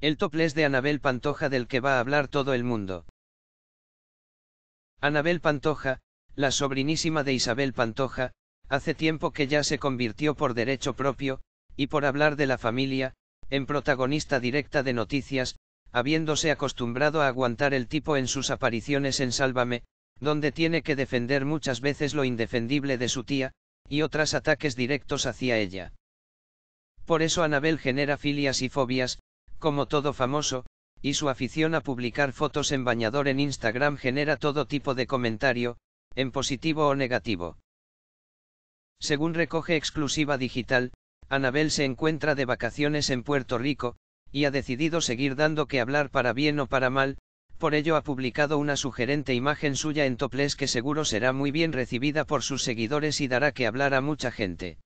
El topless de Anabel Pantoja del que va a hablar todo el mundo. Anabel Pantoja, la sobrinísima de Isabel Pantoja, hace tiempo que ya se convirtió por derecho propio, y por hablar de la familia, en protagonista directa de noticias, habiéndose acostumbrado a aguantar el tipo en sus apariciones en Sálvame, donde tiene que defender muchas veces lo indefendible de su tía, y otras ataques directos hacia ella. Por eso Anabel genera filias y fobias, como todo famoso, y su afición a publicar fotos en bañador en Instagram genera todo tipo de comentario, en positivo o negativo. Según recoge exclusiva digital, Anabel se encuentra de vacaciones en Puerto Rico, y ha decidido seguir dando que hablar para bien o para mal, por ello ha publicado una sugerente imagen suya en Topless que seguro será muy bien recibida por sus seguidores y dará que hablar a mucha gente.